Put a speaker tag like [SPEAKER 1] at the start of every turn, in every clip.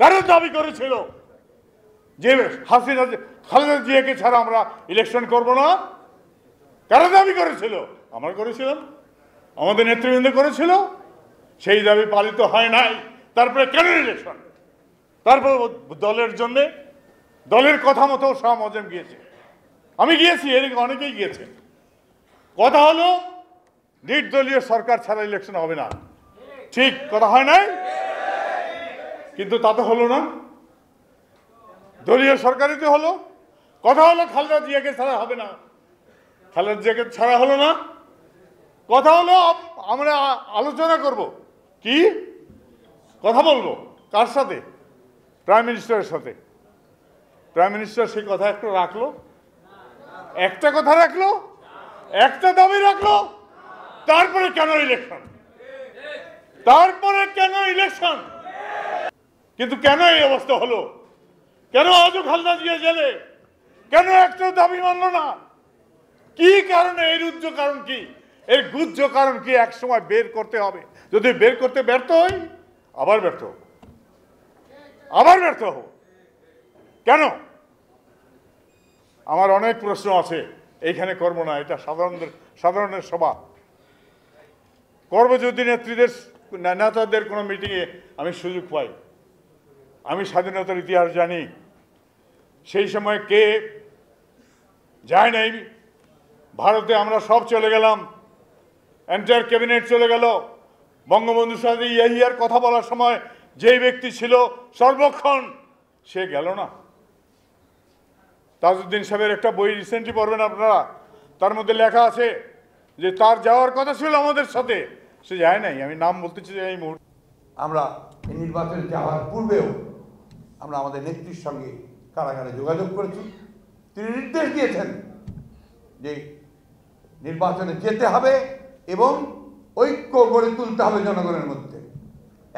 [SPEAKER 1] কারণ দাবি করেছিল যে হাসিনা খালেদা জিয়াকে ছাড়া আমরা ইলেকশন করব না কারা দাবি করেছিল আমরা করেছিলাম আমাদের নেতৃবৃন্দ করেছিল সেই দাবি পালিত হয় নাই তারপরে কেন ইলেকশন তারপর দলের জন্য দলের কথা মতো শাহ মজম গিয়েছে আমি গিয়েছি এদিকে অনেকেই গিয়েছে কথা হলো নির্দলীয় সরকার ছাড়া ইলেকশন হবে না ঠিক কথা হয় নাই কিন্তু তা তো হলো না দলীয় সরকারিতে হলো কথা হলো খালেদা জিয়াকে ছাড়া হবে না খালেদা জিয়াকে ছাড়া হলো না কথা হলো আমরা আলোচনা করব কি কথা বলবো কার সাথে প্রাইম মিনিস্টারের সাথে প্রাইম মিনিস্টার সেই কথা একটু রাখলো একটা কথা রাখলো একটা দাবি রাখলো তারপরে কেন ইলেকশন তারপরে কেন ইলেকশন কিন্তু কেন এই অবস্থা হলো কেন আজও খালদা জিয়া জেলে কেন একটা দাবি মানল না কি কারণে এর উজ্জ্ব কারণ কি এর গুজ্জ কারণ কি এক সময় বের করতে হবে যদি বের করতে ব্যর্থ হই আবার ব্যর্থ আবার ব্যর্থ হব কেন আমার অনেক প্রশ্ন আছে এইখানে করবো না এটা সাধারণদের সাধারণের সভা যদি নেত্রীদের নেতাদের কোনো মিটিংয়ে আমি সুযোগ পাই আমি স্বাধীনতার ইতিহাস জানি সেই সময় কে যায় নাই ভারতে আমরা সব চলে গেলাম এন্টায়ার ক্যাবিনেট চলে গেল বঙ্গবন্ধুর সাথে ইয়াহিয়ার কথা বলার সময় যেই ব্যক্তি ছিল সর্বক্ষণ সে গেল না তাজউদ্দিন সাহেবের একটা বই রিসেন্টলি পড়বেন আপনারা তার মধ্যে লেখা আছে যে তার যাওয়ার কথা ছিল আমাদের সাথে সে যায় নাই আমি নাম বলতে চাই এই মুহূর্তে আমরা নির্বাচনে যাওয়ার
[SPEAKER 2] পূর্বেও আমরা আমাদের নেত্রীর সঙ্গে কারাগারে যোগাযোগ করেছি তিনি নির্দেশ দিয়েছেন যে নির্বাচনে যেতে হবে এবং ঐক্য গড়ে তুলতে হবে জনগণের মধ্যে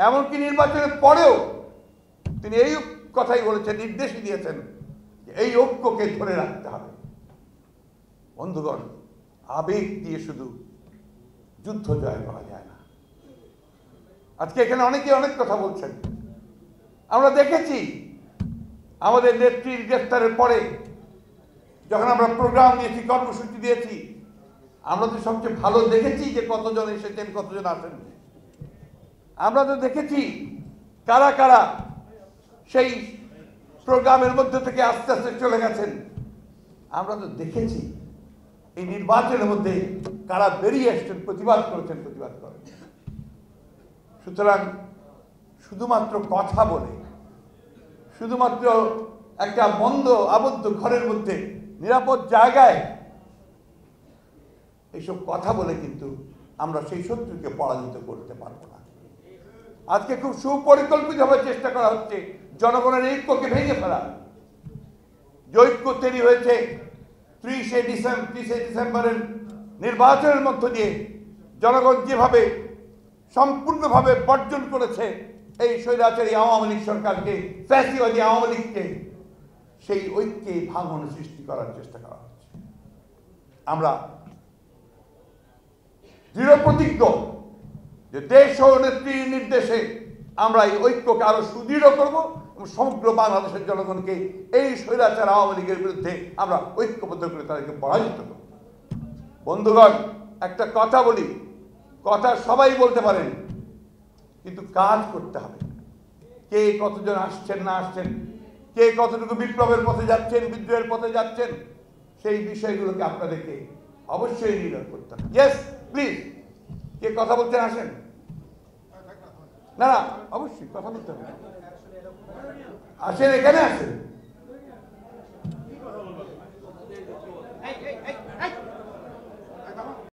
[SPEAKER 2] এমনকি নির্বাচনের পরেও তিনি এই কথাই বলেছেন নির্দেশই দিয়েছেন যে এই ঐক্যকে ধরে রাখতে হবে বন্ধুগণ আবেগ দিয়ে শুধু যুদ্ধ জয় করা যায় না আজকে এখানে অনেকে অনেক কথা বলছেন আমরা দেখেছি আমাদের নেত্রীর গ্রেফতারের পরে যখন আমরা প্রোগ্রাম দিয়েছি কর্মসূচি দিয়েছি আমরা তো সবচেয়ে ভালো দেখেছি যে কতজন এসেছেন কতজন আসেন আমরা তো দেখেছি কারা কারা সেই প্রোগ্রামের মধ্যে থেকে আস্তে আস্তে চলে গেছেন আমরা তো দেখেছি এই নির্বাচনের মধ্যে কারা বেরিয়ে আসছেন প্রতিবাদ করেছেন প্রতিবাদ করেন সুতরাং শুধুমাত্র কথা বলে শুধুমাত্র একটা বন্ধ আবদ্ধ ঘরের মধ্যে নিরাপদ জায়গায় এইসব কথা বলে কিন্তু আমরা সেই শত্রুকে পরাজিত করতে পারব না আজকে খুব সুপরিকল্পিতভাবে চেষ্টা করা হচ্ছে জনগণের ঐক্যকে ভেঙে ফেলা ঐক্য তৈরি হয়েছে ত্রিশে ডিসেম্বর ত্রিশে ডিসেম্বরের নির্বাচনের মধ্য দিয়ে জনগণ যেভাবে সম্পূর্ণভাবে বর্জন করেছে এই স্বৈরাচারী আওয়ামী লীগ সরকারকে ফ্যাসিবাদী আওয়ামী লীগকে সেই ঐক্যে ভাঙন সৃষ্টি করার চেষ্টা করা হচ্ছে আমরা দৃঢ় প্রতিজ্ঞ যে দেশ ও নেত্রীর নির্দেশে আমরা এই ঐক্যকে আরো সুদৃঢ় করব এবং সমগ্র বাংলাদেশের জনগণকে এই স্বৈরাচার আওয়ামী লীগের বিরুদ্ধে আমরা ঐক্যবদ্ধ করে তাদেরকে পরাজিত করব বন্ধুগণ একটা কথা বলি কথা সবাই বলতে পারেন কিন্তু কাজ করতে হবে কে কতজন আসছেন না আসছেন কে কতটুকু বিপ্লবের পথে যাচ্ছেন বিদ্রোহের পথে যাচ্ছেন সেই বিষয়গুলোকে আপনাদেরকে অবশ্যই নির্ণয় করতে হবে ইয়েস প্লিজ কে কথা বলছেন আসেন না না অবশ্যই কথা বলতে হবে আসেন এখানে আসেন